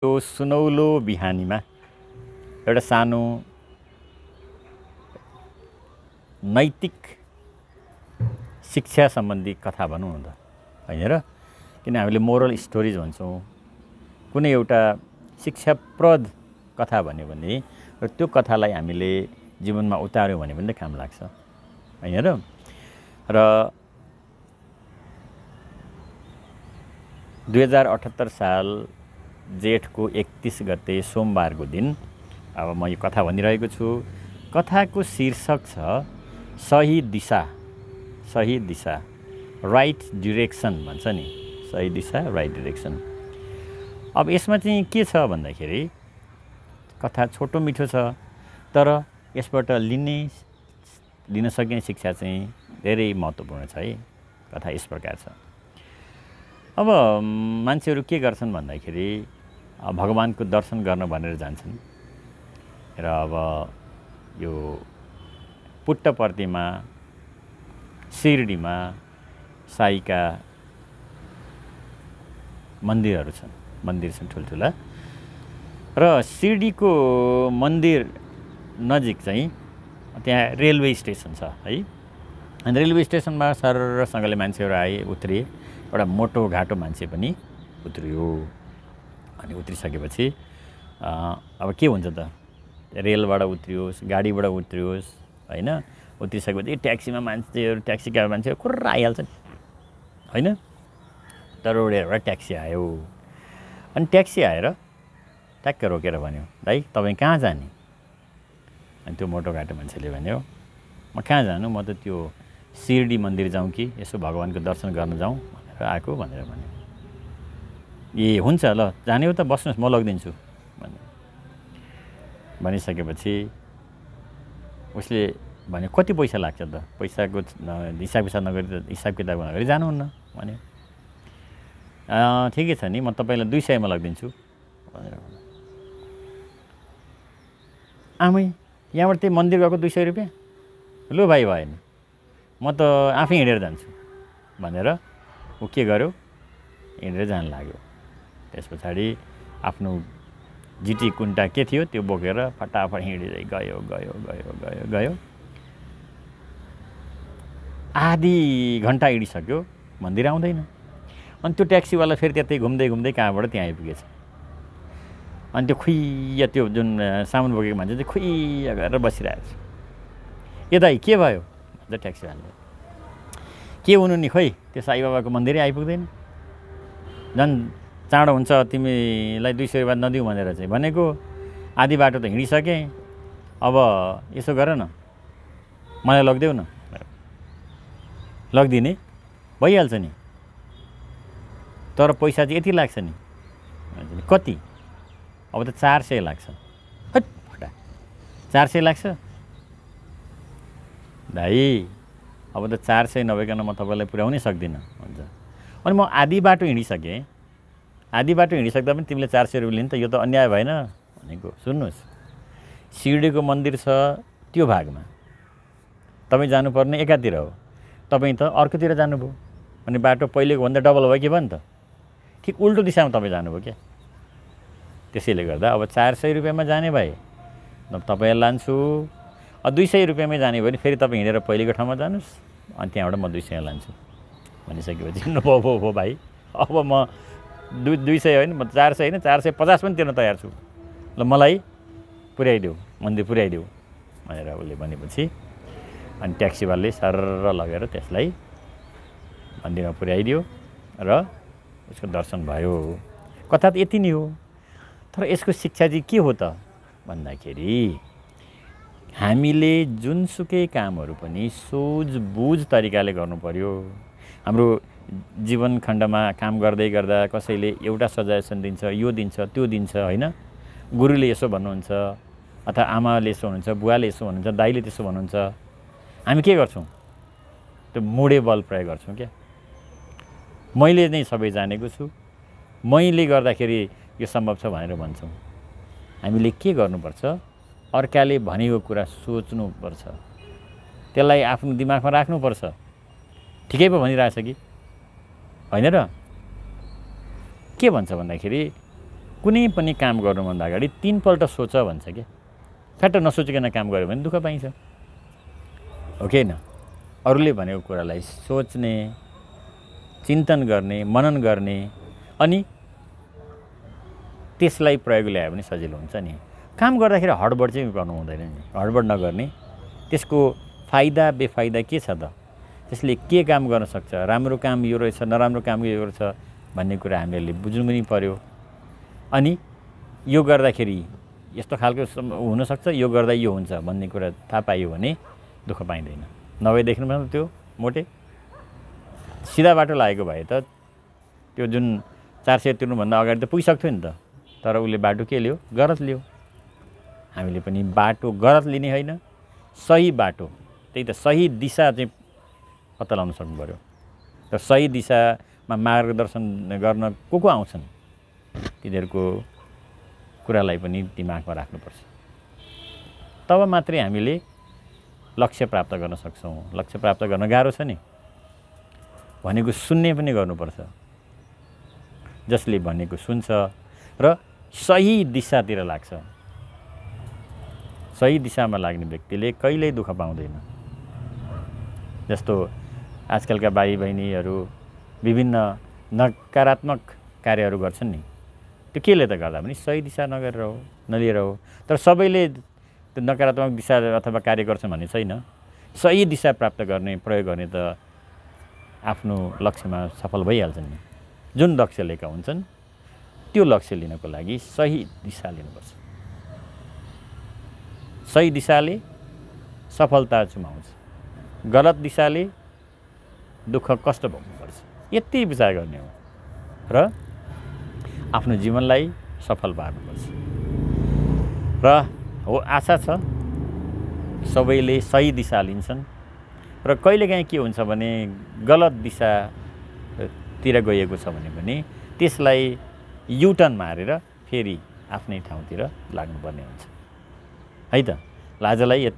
त्यो सुनौलो बिहानीमा एउटा सानो नैतिक शिक्षा सम्बन्धी कथा भनौँ न त होइन र किन हामीले मोरल स्टोरिज भन्छौँ कुनै एउटा शिक्षाप्रद कथा भन्यो भने र त्यो कथालाई हामीले जीवनमा उतार्यौँ भने पनि काम लाग्छ होइन र र दुई हजार अठहत्तर साल जेठको एकतिस गते सोमबारको दिन अब म यो कथा भनिरहेको छु कथाको शीर्षक छ सही दिशा सही दिशा राइट डिरेक्सन भन्छ नि सही दिशा राइट डिरेक्सन अब यसमा चाहिँ के छ भन्दाखेरि कथा छोटो मिठो छ तर यसबाट लिने लिन सकिने शिक्षा चाहिँ धेरै महत्त्वपूर्ण छ है कथा यस प्रकार छ अब मान्छेहरू के गर्छन् भन्दाखेरि भगवान्को दर्शन गर्न भनेर जान्छन् र अब यो पुट्टपर्तीमा सिरडीमा साईका मन्दिरहरू छन् मन्दिर छन् ठुल्ठुला र सिरडीको मन्दिर नजिक चाहिँ त्यहाँ रेलवे स्टेसन छ है अनि रेलवे स्टेसनमा सरसँगले मान्छेहरू आए उत्रिए एउटा मोटो घाटो मान्छे पनि उत्रियो अनि उत्रिसकेपछि अब के हुन्छ त रेलबाट उत्रियोस् गाडीबाट उत्रियोस् होइन उत्रिसकेपछि ट्याक्सीमा मान्छेहरू ट्याक्सी क्याब मान्छेहरू आइहाल्छ आइहाल्छन् होइन तर एउटा ट्याक्सी आयो अनि ट्याक्सी आएर ट्याक्क रोकेर भन्यो दाइ तपाईँ कहाँ जाने अनि त्यो मोटोघाटो मान्छेले भन्यो म कहाँ जानु म त त्यो सिरडी मन्दिर जाउँ कि यसो भगवान्को दर्शन गर्न जाउँ भनेर आएको भनेर भन्यो ए हुन्छ ल जाने हो त बस्नुहोस् म लगिदिन्छु भने भनिसकेपछि उसले भने कति पैसा लाग्छ त पैसाको हिसाब किसाब नगरी त हिसाब किताब नगरी जानुहुन्न भन्यो ठिकै छ नि म तपाईँलाई दुई सयमा लगिदिन्छु भनेर आमै यहाँबाट त्यही मन्दिर गएको दुई सय रुपियाँ लु भाइ भएन म त आफै हिँडेर जान्छु भनेर ऊ के गर्यो हिँडेर जान लाग्यो त्यस पछाडि आफ्नो जिटी कुन्टा के थियो त्यो बोकेर फटाफट हिँडिँदै गयो गयो गयो गयो गयो आधी घन्टा हिँडिसक्यो मन्दिर आउँदैन अनि त्यो ट्याक्सीवाला फेरि त्यतै घुम्दै घुम्दै कहाँबाट त्यहाँ आइपुगेछ अनि त्यो खुइया त्यो जुन सामान बोकेको मान्छे चाहिँ खुइया गरेर बसिरहेको छ यता के भयो भन्छ ट्याक्सीवालाले के हुनु नि खोइ त्यो साई बाबाको मन्दिरै आइपुग्दैन झन् चाँडो हुन्छ तिमीलाई दुई सय रुपियाँ नदिउँ भनेर चाहिँ भनेको आधी बाटो त हिँडिसकेँ अब यसो गर न मलाई लगिदेऊ न लगिदिने भइहाल्छ नि तर पैसा चाहिँ यति लाग्छ नि कति अब त चार सय लाग्छ हट फटा चार सय लाग्छ भाइ अब त चार सय नभइकन म तपाईँलाई पुर्याउनै सक्दिनँ हुन्छ अनि म आधी बाटो हिँडिसकेँ आधी बाटो हिँडिसक्दा पनि तिमीले चार सय रुपियाँ लिने त यो त अन्याय भएन भनेको सुन्नुहोस् सिडीको मन्दिर छ त्यो भागमा तपाईँ जानुपर्ने एकातिर हो तपाईँ त अर्कोतिर जानुभयो अनि बाटो पहिलेको भन्दा डबल भयो कि भयो नि त ठिक उल्टो दिशामा तपाईँ जानुभयो क्या त्यसैले गर्दा अब चार सय रुपियाँमा जाने भए तपाईँलाई लान्छु दुई सय रुपियाँमै जाने भयो भने फेरि तपाईँ हिँडेर पहिलेको ठाउँमा जानुहोस् अनि त्यहाँबाट म दुई सय लान्छु भनिसकेपछि नभो भो भाइ अब म दुई दुई सय होइन म चार सय होइन चार सय पचास पनि तिर्न तयार छु ल मलाई पुर्याइदेऊ मन्दिर पुर्याइदेऊ भनेर उसले भनेपछि अनि ट्याक्सीवालाले सर लगेर त्यसलाई मन्दिरमा पुर्याइदियो र उसको दर्शन भयो कथा त यति नै हो तर यसको शिक्षा चाहिँ के हो त भन्दाखेरि हामीले जुनसुकै कामहरू पनि सोझबुझ तरिकाले गर्नु पर्यो हाम्रो जीवन खण्डमा काम गर्दै गर्दा कसैले एउटा सजेसन दिन्छ यो दिन्छ त्यो दिन्छ होइन गुरुले यसो भन्नुहुन्छ अथवा आमाले यसो हुनुहुन्छ बुवाले यसो भन्नुहुन्छ दाइले त्यसो भन्नुहुन्छ हामी के गर्छौँ त्यो मुडे बल प्रयोग गर्छौँ क्या मैले नै सबै जानेको छु मैले गर्दाखेरि यो सम्भव छ भनेर भन्छौँ हामीले के गर्नुपर्छ अर्काले भनेको कुरा सोच्नुपर्छ त्यसलाई आफ्नो दिमागमा राख्नुपर्छ ठिकै पो भनिरहेछ कि होइन र के भन्छ भन्दाखेरि कुनै पनि काम गर्नुभन्दा अगाडि तिनपल्ट सोच भन्छ क्या फ्याट नसोचिकन काम गऱ्यो भने दुःख पाइन्छ हो कि न अरूले भनेको कुरालाई सोच्ने चिन्तन गर्ने मनन गर्ने अनि त्यसलाई प्रयोग ल्यायो भने सजिलो हुन्छ नि काम गर्दाखेरि हडबड चाहिँ गर्नु हुँदैन नि हडबड नगर्ने त्यसको फाइदा बेफाइदा के छ त त्यसले के काम गर्न सक्छ राम्रो काम यो रहेछ नराम्रो काम यो रहेछ भन्ने कुरा हामीहरूले बुझ्नु पनि पर्यो अनि यो गर्दाखेरि यस्तो खालको हुनसक्छ यो गर्दा यो हुन्छ भन्ने कुरा थाहा पाइयो भने दुःख पाइँदैन नभए देख्नु पर्छ त्यो मोटे सिधा बाटो लागेको भए त त्यो जुन चार सय तिर्नुभन्दा अगाडि त पुगिसक्थ्यो नि त तर उसले बाटो के लियो गलत लियो हामीले पनि बाटो गलत लिने होइन सही बाटो त्यही त सही दिशा चाहिँ पत्ता लगाउन सक्नु पऱ्यो र सही दिशामा मार्गदर्शन गर्न को को आउँछन् तिनीहरूको कुरालाई पनि दिमागमा राख्नुपर्छ तब मात्रै हामीले लक्ष्य प्राप्त गर्न सक्छौँ लक्ष्य प्राप्त गर्न गाह्रो छ नि भनेको सुन्ने पनि गर्नुपर्छ जसले भनेको सुन्छ र सही दिशातिर लाग्छ सही दिशामा लाग्ने व्यक्तिले कहिल्यै दुःख पाउँदैन जस्तो आजकलका भाइ बहिनीहरू विभिन्न नकारात्मक कार्यहरू गर्छन् नि त्यो केले त गर्दा पनि सही दिशा नगरेर हो नलिएर हो तर सबैले त्यो नकारात्मक दिशा अथवा कार्य गर्छन् भन्ने छैन सही दिशा प्राप्त गर्ने प्रयोग गर्ने त आफ्नो लक्ष्यमा सफल भइहाल्छन् नि जुन लक्ष्य लिएका हुन्छन् त्यो लक्ष्य लिनको लागि सही दिशा लिनुपर्छ सही दिशाले सफलता चुमाउँछ गलत दिशाले दुःख कष्ट भोग्नुपर्छ यति विचार गर्ने हो र आफ्नो जीवनलाई सफल पार्नुपर्छ र हो आशा छ सबैले सही दिशा लिन्छन् र कहिलेकाहीँ के हुन्छ भने गलत दिशातिर गएको छ भने पनि त्यसलाई युटर्न मारेर फेरि आफ्नै ठाउँतिर लाग्नुपर्ने हुन्छ है त आजलाई यति